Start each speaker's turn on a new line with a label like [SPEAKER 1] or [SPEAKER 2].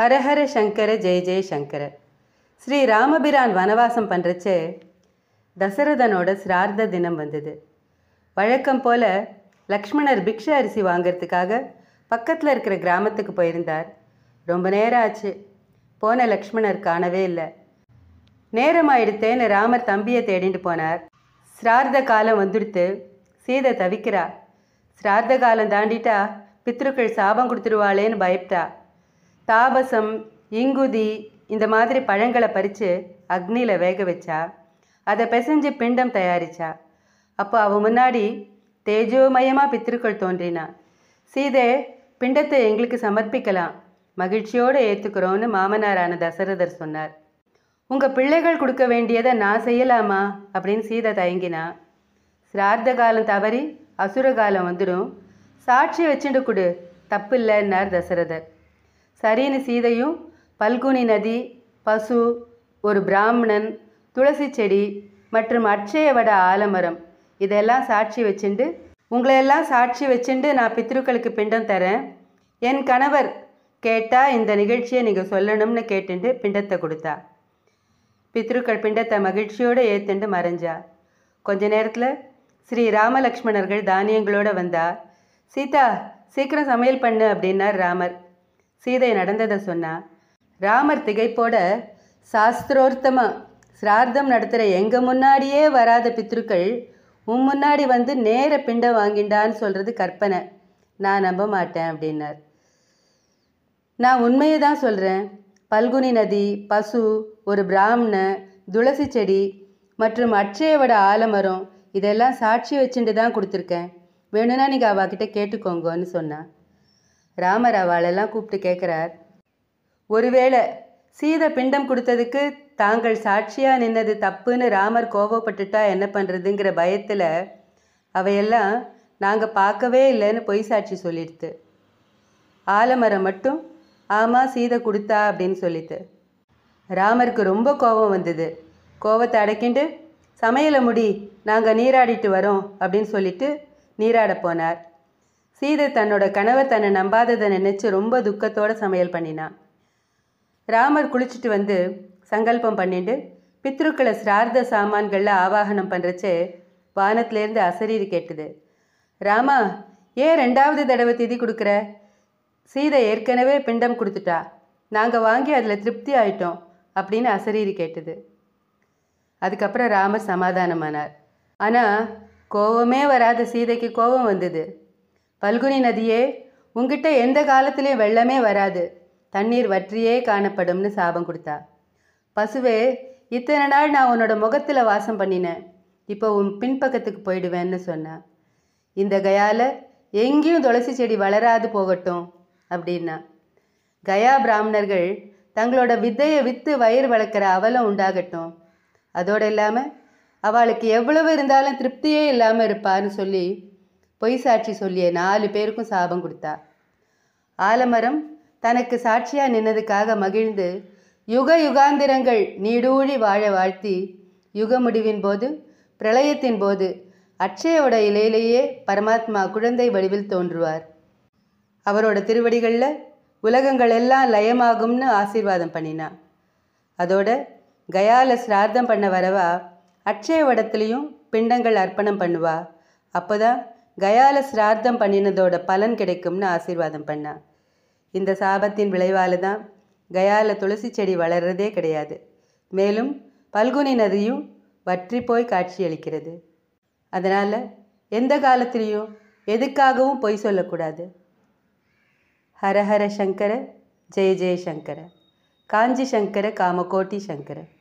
[SPEAKER 1] ஹரஹர சங்கர ஜெய ஜெய சங்கர ஸ்ரீ ராமபிரான் வனவாசம் பண்ணுறச்சே தசரதனோட சிரார்த்த தினம் வந்தது வழக்கம் போல் லக்ஷ்மணர் பிக்ஷ அரிசி வாங்கிறதுக்காக பக்கத்தில் இருக்கிற கிராமத்துக்கு போயிருந்தார் ரொம்ப நேரம் ஆச்சு போன லக்ஷ்மணர் காணவே இல்லை நேரம் ஆயிடுத்தேன்னு ராமர் தம்பியை தேடிட்டு போனார் சிரார்த்த காலம் வந்துடுத்து சீதை தவிக்கிறா சிரார்த்த காலம் தாண்டிட்டா பித்ருக்கள் சாபம் கொடுத்துருவாளேன்னு பயப்பட்டா தாபசம் இங்குதி இந்த மாதிரி பழங்களை பறித்து அக்னியில் வேக வச்சா அதை பிசைஞ்சு பிண்டம் தயாரித்தா அப்போ அவன் முன்னாடி தேஜோமயமாக பித்திருக்கள் தோன்றினா சீதே பிண்டத்தை எங்களுக்கு சமர்ப்பிக்கலாம் மகிழ்ச்சியோடு ஏற்றுக்கிறோன்னு மாமனாரான தசரதர் சொன்னார் உங்கள் பிள்ளைகள் கொடுக்க வேண்டியதை நான் செய்யலாமா அப்படின்னு சீதை தயங்கினா சிரார்த்த காலம் தவறி அசுர காலம் வந்துடும் சாட்சி வச்சுட்டு கொடு தப்பு இல்லைன்னார் தசரதர் சரின்னு சீதையும் பல்குனி நதி பசு ஒரு பிராமணன் துளசி செடி மற்றும் வட ஆலமரம் இதெல்லாம் சாட்சி வச்சுண்டு உங்களையெல்லாம் சாட்சி வச்சுண்டு நான் பித்ருக்களுக்கு பிண்டம் தரேன் என் கணவர் கேட்டால் இந்த நிகழ்ச்சியை நீங்கள் சொல்லணும்னு கேட்டுண்டு பிண்டத்தை கொடுத்தா பித்ருக்கள் பிண்டத்தை மகிழ்ச்சியோடு ஏத்துண்டு மறைஞ்சா கொஞ்ச நேரத்தில் ஸ்ரீ ராமலக்ஷ்மணர்கள் தானியங்களோடு வந்தா சீதா சீக்கிரம் சமையல் பண்ணு அப்படின்னார் ராமர் சீதை நடந்ததை சொன்னா ராமர் திகைப்போட சாஸ்திரோர்த்தமாக சிரார்த்தம் நடத்துகிற எங்கள் முன்னாடியே வராத பித்ருக்கள் உன் முன்னாடி வந்து நேர பிண்டம் வாங்கிண்டான்னு சொல்கிறது கற்பனை நான் நம்ப மாட்டேன் அப்படின்னார் நான் உண்மையை தான் சொல்கிறேன் பல்குனி நதி பசு ஒரு பிராமண துளசி செடி மற்றும் அட்சயவோட ஆலமரம் இதெல்லாம் சாட்சி வச்சுட்டு தான் கொடுத்துருக்கேன் வேணும்னா நீங்கள் அவகிட்ட கேட்டுக்கோங்கன்னு சொன்னான் ராமர் கூப்பிட்டு கேட்குறார் ஒருவேளை சீத பிண்டம் கொடுத்ததுக்கு தாங்கள் சாட்சியாக நின்னது தப்புன்னு ராமர் கோவப்பட்டுட்டா என்ன பண்ணுறதுங்கிற பயத்தில் அவையெல்லாம் நாங்கள் பார்க்கவே இல்லைன்னு பொய் சாட்சி சொல்லிடுது ஆலமரம் மட்டும் ஆமாம் சீதை கொடுத்தா அப்படின்னு சொல்லிட்டு ராமருக்கு ரொம்ப கோபம் வந்தது கோபத்தை அடக்கிண்டு சமையலை முடி நாங்கள் நீராடிட்டு வரோம் அப்படின்னு சொல்லிட்டு நீராட போனார் சீதை தன்னோட கனவை தன்னை நம்பாததை நினச்சி ரொம்ப துக்கத்தோட சமையல் பண்ணினான் ராமர் குளிச்சுட்டு வந்து சங்கல்பம் பண்ணிட்டு பித்ருக்களை சிரார்த்த சாமான்களில் ஆவாகனம் பண்ணுறச்சே வானத்திலேருந்து அசரீர் கேட்டுது ராமா ஏன் ரெண்டாவது தடவை திதி கொடுக்குற சீதை ஏற்கனவே பிண்டம் கொடுத்துட்டா நாங்கள் வாங்கி அதில் திருப்தி ஆயிட்டோம் அப்படின்னு அசரீர் கேட்டது அதுக்கப்புறம் ராமர் சமாதானமானார் ஆனால் கோபமே வராத சீதைக்கு கோபம் வந்தது பல்குனி நதியே உங்ககிட்ட எந்த காலத்திலையும் வெள்ளமே வராது தண்ணீர் வற்றியே காணப்படும்னு சாபம் கொடுத்தா பசுவே இத்தனை நாள் நான் உன்னோட முகத்தில் வாசம் பண்ணினேன் இப்போ உன் பின்பக்கத்துக்கு போயிடுவேன்னு சொன்னான் இந்த கயால எங்கேயும் துளசி செடி வளராது போகட்டும் அப்படின்னா கயா பிராமணர்கள் தங்களோட வித்தையை விற்று வயிறு வளர்க்குற அவலம் உண்டாகட்டும் அதோடு இல்லாமல் அவளுக்கு எவ்வளவு இருந்தாலும் திருப்தியே இல்லாமல் இருப்பான்னு சொல்லி பொய் சாட்சி சொல்லிய நாலு பேருக்கும் சாபம் கொடுத்தா ஆலமரம் தனக்கு சாட்சியாக நின்னதுக்காக மகிழ்ந்து யுக யுகாந்திரங்கள் நீடூழி வாழ வாழ்த்தி யுக முடிவின் போது பிரளயத்தின் போது அட்சயோட இலையிலேயே பரமாத்மா குழந்தை வடிவில் தோன்றுவார் அவரோட திருவடிகளில் உலகங்கள் எல்லாம் லயமாகும்னு ஆசீர்வாதம் பண்ணினா அதோட கயால சிரார்த்தம் பண்ண வரவா அட்சய வடத்துலேயும் பிண்டங்கள் அர்ப்பணம் பண்ணுவா அப்போதான் கயால சிரார்த்தம் பண்ணினதோட பலன் கிடைக்கும்னு ஆசீர்வாதம் பண்ணா இந்த சாபத்தின் விளைவால் தான் கயால துளசி செடி வளர்றதே கிடையாது மேலும் பல்குனி நதியும் வற்றி போய் காட்சியளிக்கிறது அதனால் எந்த காலத்திலையும் எதுக்காகவும் பொய் சொல்லக்கூடாது ஹரஹர சங்கர ஜெய ஜெய சங்கர காஞ்சி சங்கர காமகோட்டி சங்கர